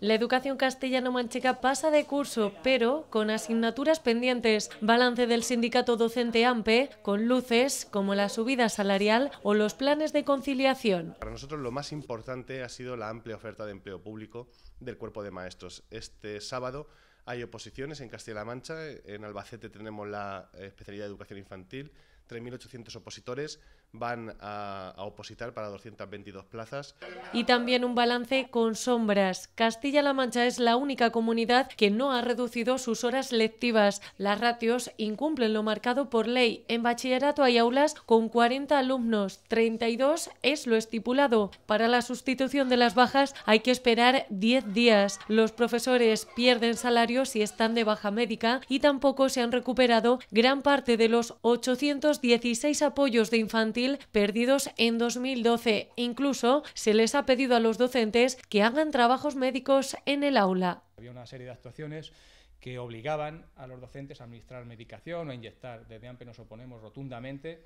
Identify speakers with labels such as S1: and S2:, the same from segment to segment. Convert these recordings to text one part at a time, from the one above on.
S1: La educación castellano-manchega pasa de curso, pero con asignaturas pendientes. Balance del sindicato docente AMPE, con luces como la subida salarial o los planes de conciliación.
S2: Para nosotros lo más importante ha sido la amplia oferta de empleo público del cuerpo de maestros. Este sábado hay oposiciones en Castilla-La Mancha, en Albacete tenemos la eh, especialidad de educación infantil, 3.800 opositores van a, opositar para 222 plazas.
S1: Y también un balance con sombras. Castilla-La Mancha es la única comunidad que no ha reducido sus horas lectivas. Las ratios incumplen lo marcado por ley. En bachillerato hay aulas con 40 alumnos, 32 es lo estipulado. Para la sustitución de las bajas hay que esperar 10 días. Los profesores pierden salarios si están de baja médica y tampoco se han recuperado gran parte de los 800 16 apoyos de infantil perdidos en 2012. Incluso se les ha pedido a los docentes que hagan trabajos médicos en el aula.
S3: Había una serie de actuaciones que obligaban a los docentes a administrar medicación o a inyectar. Desde AMPE nos oponemos rotundamente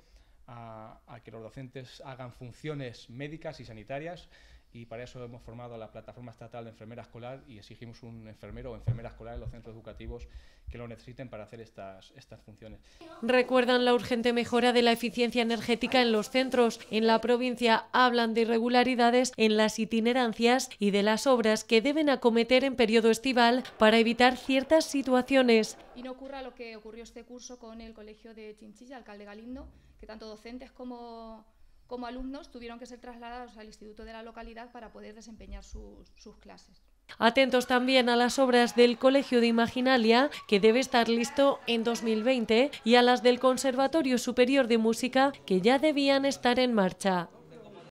S3: a, que los docentes hagan funciones médicas y sanitarias y para eso hemos formado la plataforma estatal de enfermera escolar y exigimos un enfermero o enfermera escolar en los centros educativos que lo necesiten para hacer estas, estas funciones.
S1: Recuerdan la urgente mejora de la eficiencia energética en los centros. En la provincia hablan de irregularidades en las itinerancias y de las obras que deben acometer en periodo estival para evitar ciertas situaciones. Y
S2: no ocurra
S3: lo que ocurrió este curso con el colegio de Chinchilla, alcalde Galindo, que tanto docentes como como alumnos tuvieron que ser trasladados al instituto de la localidad para poder desempeñar sus
S1: clases. Atentos también a las obras del Colegio de Imaginalia, que debe estar listo en 2020, y a las del Conservatorio Superior de Música, que ya debían estar en marcha.